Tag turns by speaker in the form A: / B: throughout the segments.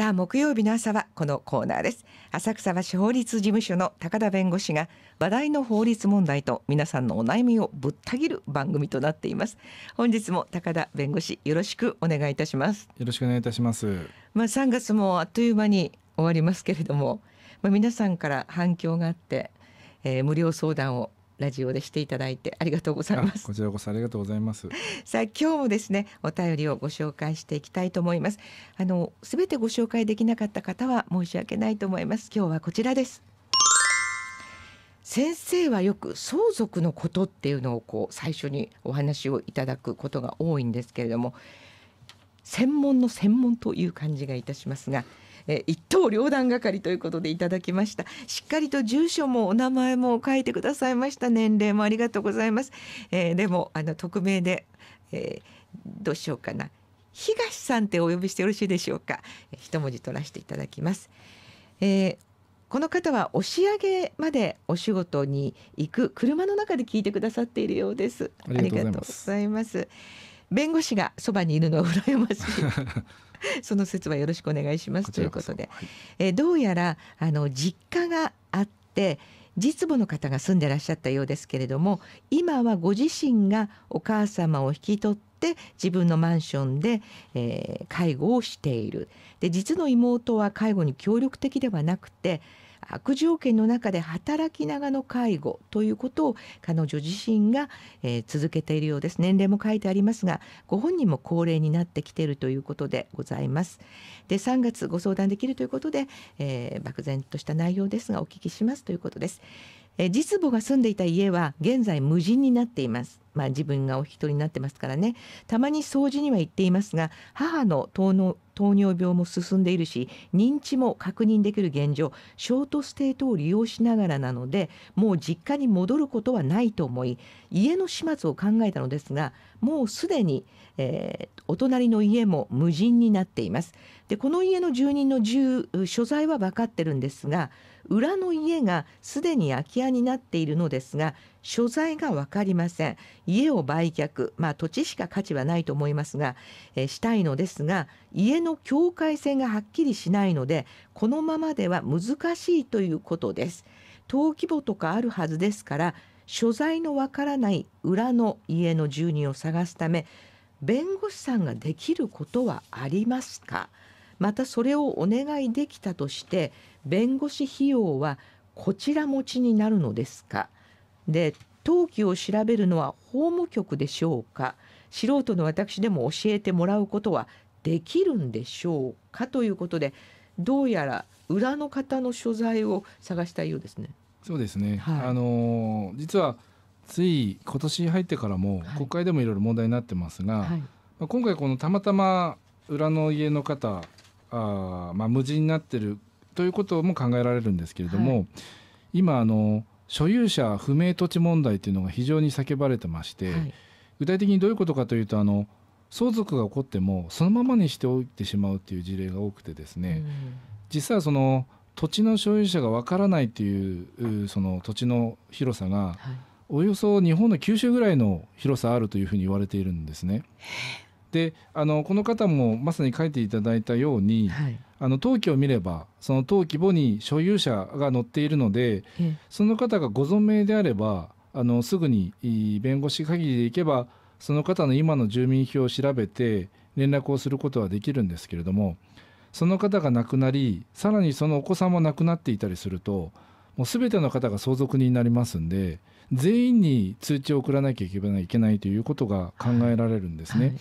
A: さあ木曜日の朝はこのコーナーです浅草橋法律事務所の高田弁護士が話題の法律問題と皆さんのお悩みをぶった切る番組となっています本日も高田弁護士よろしくお願いいたしますよろしくお願いいたしますまあ3月もあっという間に終わりますけれどもまあ皆さんから反響があって、えー、無料相談をラジオでしていただいてありがとうございますこちらこそありがとうございます さあ今日もですねお便りをご紹介していきたいと思いますあのすべてご紹介できなかった方は申し訳ないと思います今日はこちらです先生はよく相続のことっていうのをこう最初にお話をいただくことが多いんですけれども専門の専門という感じがいたしますがえ一刀両断係ということでいただきましたしっかりと住所もお名前も書いてくださいました年齢もありがとうございます、えー、でもあの匿名で、えどうしようかな東さんってお呼びしてよろしいでしょうか一文字取らせていただきます、えー、この方は押上までお仕事に行く車の中で聞いてくださっているようですありがとうございます弁護士がそばにいるのは羨ましい。その説はよろしくお願いしますということで、はい、えどうやらあの実家があって実母の方が住んでらっしゃったようですけれども今はご自身がお母様を引き取って自分のマンションで、えー、介護をしているで実の妹は介護に協力的ではなくて悪条件の中で働きながらの介護ということを彼女自身が、えー、続けているようです年齢も書いてありますがご本人も高齢になってきているということでございますで3月ご相談できるということで、えー、漠然とした内容ですがお聞きしますということです、えー、実母が住んでいた家は現在無人になっていますまあ、自分がお一人になってますからねたまに掃除には行っていますが母の糖の糖尿病も進んでいるし認知も確認できる現状ショートステートを利用しながらなのでもう実家に戻ることはないと思い家の始末を考えたのですがもうすでに、えー、お隣の家も無人になっています。でこの家の住人の住所在は分かってるんですが裏の家がすでに空き家になっているのですが所在が分かりません家を売却、まあ、土地しか価値はないと思いますが、えー、したいのですが家の境界線がはっきりしないのでこのままでは難しいということです登記簿とかあるはずですから所在のわからない裏の家の住人を探すため弁護士さんができることはありますかまたそれをお願いできたとして弁護士費用はこちら持ちになるのですかで登記を調べるのは法務局でしょうか素人の私でも教えてもらうことはできるんでしょうかということでどうやら裏の方の所在を探したようですね。そうですね、
B: はい、あの実はつい今年に入ってからも国会でもいろいろ問題になってますが、はい、ま今回このたまたま裏の家の方あ、まあ、無事になってるということも考えられるんですけれども、はい、今あの所有者不明土地問題というのが非常に叫ばれてまして、はい、具体的にどういうことかというとあの相続が起こってもそのままにしておいてしまうという事例が多くてですね、うん、実はその土地の所有者がわからないというその土地の広さが、はい、およそ日本の九州ぐらいの広さあるというふうに言われているんですね。であのこの方もまさに書いていただいたように、はい、あの登記を見ればその登記簿に所有者が載っているので、その方がご存命であればあのすぐに弁護士限りでいけばその方の今の住民票を調べて連絡をすることはできるんですけれどもその方が亡くなりさらにそのお子さんも亡くなっていたりするともう全ての方が相続人になりますんで全員に通知を送らなきゃいけないということが考えられるんですね。はいはい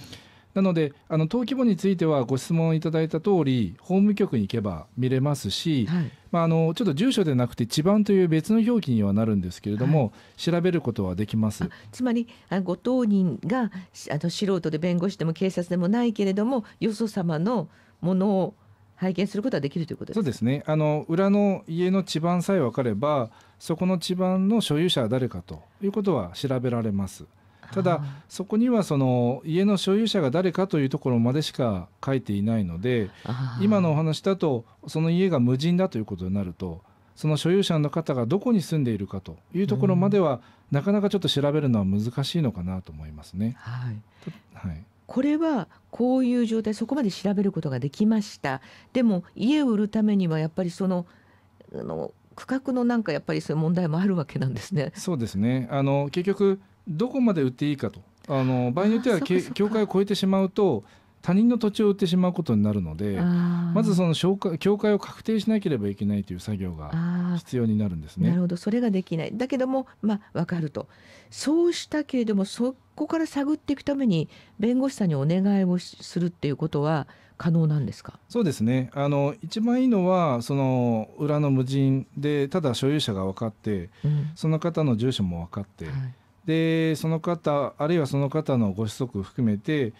B: なのであの登記簿についてはご質問いただいた通り法務局に行けば見れますし、はい、まあ、あのちょっと住所でなくて地番という別の表記にはなるんですけれども、はい、調べることはできます
A: つまりあご当人があの素人で弁護士でも警察でもないけれどもよそ様のものを拝見することはできるということそう
B: ですねあの裏の家の地盤さえ分かればそこの地盤の所有者は誰かということは調べられますただそこにはその家の所有者が誰かというところまでしか書いていないので今のお話だとその家が無人だということになるとその所有者の方がどこに住んでいるかというところまでは、なかなかちょっと調べるのは難しいのかなと思いますね。はい、はい、
A: これはこういう状態そこまで調べることができましたでも家を売るためにはやっぱりそのあの区画のなんかやっぱりそういう問題もあるわけなんですね。
B: そうですねあの結局どこまで売っていいかとあの場合によっては境界を超えてしまうと他人の土地を売ってしまうことになるので
A: まず
B: その境界を確定しなければいけないという作業が必要になるんですね。なる
A: ほどそれができないだけども、まあ、分かるとそうしたけれどもそこから探っていくために弁護士さんにお願いをするっていうことは可能なんですか
B: そうですねあの一番いいのはその裏の無人でただ所有者が分かって、うん、その方の住所も分かって。はいでその方あるいはその方のご子息含めて、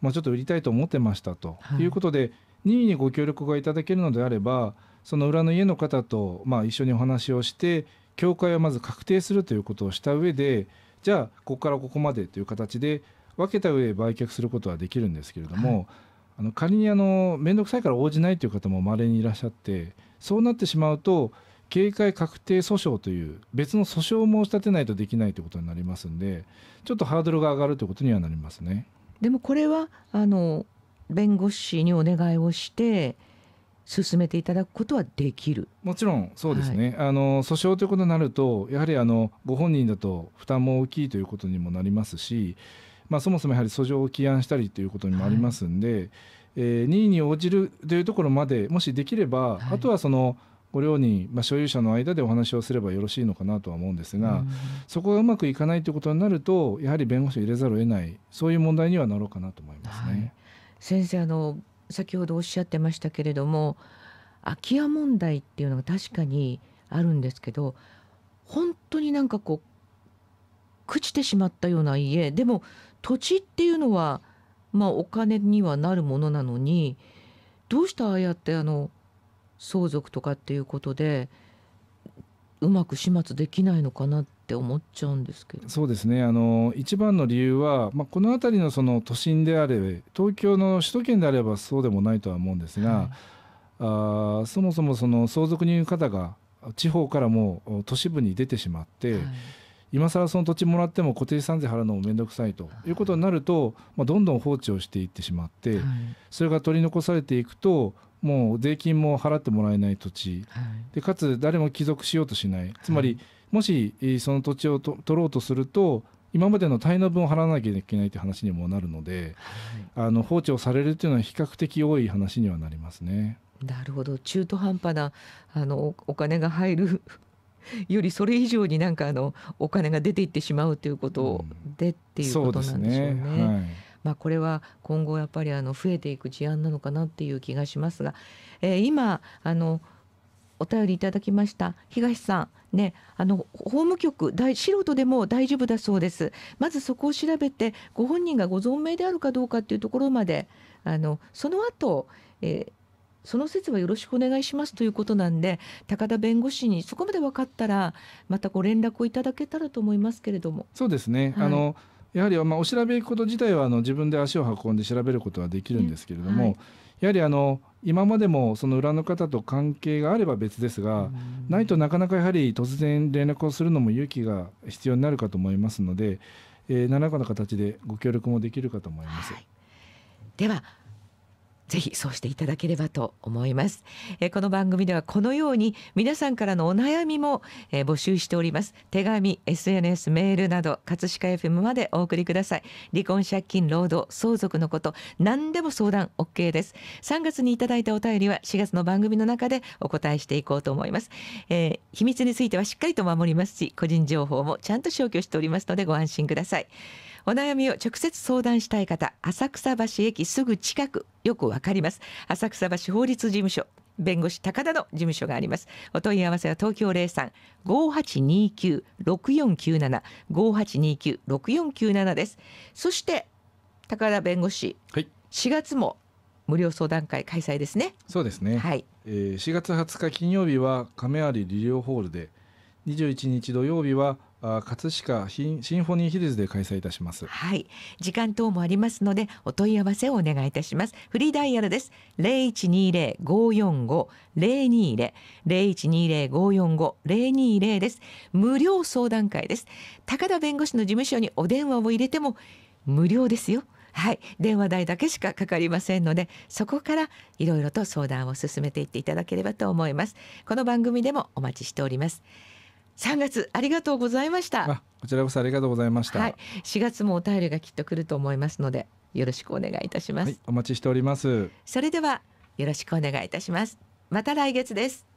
B: まあ、ちょっと売りたいと思ってましたと、はい、いうことで任意にご協力がいただけるのであればその裏の家の方と、まあ、一緒にお話をして教会をまず確定するということをした上でじゃあここからここまでという形で分けた上で売却することはできるんですけれども、はい、あの仮にあの面倒くさいから応じないという方もまれにいらっしゃってそうなってしまうと警戒確定訴訟という別の訴訟を申し立てないとできないということになりますんでちょっとハードルが上がるということにはなりますね。
A: でもこれはあの弁護士にお願いをして進めていただくことはできるもちろ
B: んそうですね、はい、あの訴訟ということになるとやはりあのご本人だと負担も大きいということにもなりますし、まあ、そもそもやはり訴状を起案したりということにもありますんで、はい、えー、任意に応じるというところまでもしできれば、はい、あとはそのご両人、まあ、所有者の間でお話をすればよろしいのかなとは思うんですが、うん、そこがうまくいかないということになるとやはり弁護士を入れざるを得ないそういう問
A: 題にはなろうかなと思いますね。はい、先生あの先ほどおっしゃってましたけれども空き家問題っていうのが確かにあるんですけど本当になんかこう朽ちてしまったような家でも土地っていうのは、まあ、お金にはなるものなのにどうしてああやってあの相続とかっていうことでうまく始末できないのかなって思っちゃうんですけど
B: そうですねあの一番の理由は、まあ、この辺りのその都心であれ東京の首都圏であればそうでもないとは思うんですが、はい、あそもそもその相続人方が地方からも都市部に出てしまって、はい、今更その土地もらっても固定資産税払うのも面倒くさいということになると、はい、まあ、どんどん放置をしていってしまって、それが取り残されていくともう税金も払ってもらえない土地、はい、でかつ誰も帰属しようとしない、つまり、はい、もしその土地を取ろうとすると、今までの滞納分を払わなきゃいけないという話にもなるので、はい、あの放置をされるというのは比較的多い話にはなりますね。
A: なるほど中途半端なあのお金が入る よりそれ以上になんかあのお金が出ていってしまうということで、っていうことなんでしょうね。まあ、これは今後やっぱりあの増えていく事案なのかなっていう気がしますが、えー、今あのお便りいただきました東さんねあの法務局大素人でも大丈夫だそうですまずそこを調べてご本人がご存命であるかどうかっていうところまであのその後、えーその説はよろしくお願いしますということなんで高田弁護士にそこまで分かったらまたご連絡をいただけたらと思いますけれども
B: そうですね、はい、あのやはりまあお調べ行くこと自体はあの自分で足を運んで調べることはできるんですけれども、はい、やはりあの今までもその裏の方と関係があれば別ですが、ないとなかなかやはり突然連絡をするのも勇気が必要になるかと思いますので、えー、何らかの形でご協力もできるか
A: と思います。はいではぜひそうしていただければと思います、えこの番組ではこのように皆さんからのお悩みも、え募集しております手紙 SNS メールなど葛飾 FM までお送りください離婚借金労働相続のこと何でも相談 OK です3月にいただいたお便りは4月の番組の中でお答えしていこうと思います、えー、秘密についてはしっかりと守りますし個人情報もちゃんと消去しておりますのでご安心くださいお悩みを直接相談したい方浅草橋駅すぐ近くよくわかります浅草橋法律事務所弁護士高田の事務所がありますお問い合わせは東京零三五八二九六四九七五八二九六四九七ですそして高田弁護士、はい、4月も無料相談会開催ですねそうですねはい、
B: えー、4月二十日金曜日は亀有理療ホールで二十一日土曜
A: 日は葛飾シンフォニーヒルズで開催いたしますはい時間等もありますのでお問い合わせをお願いいたしますフリーダイヤルです0120-545-020 0120-545-020です無料相談会です高田弁護士の事務所にお電話を入れても無料ですよはい、電話代だけしかかかりませんのでそこからいろいろと相談を進めていっていただければと思いますこの番組でもお待ちしております3月ありがとうございましたこちらこそありがとうございました、はい、4月もお便りがきっと来ると思いますのでよろしくお願いいたします、はい、お
B: 待ちしております
A: それではよろしくお願いいたしますまた来月です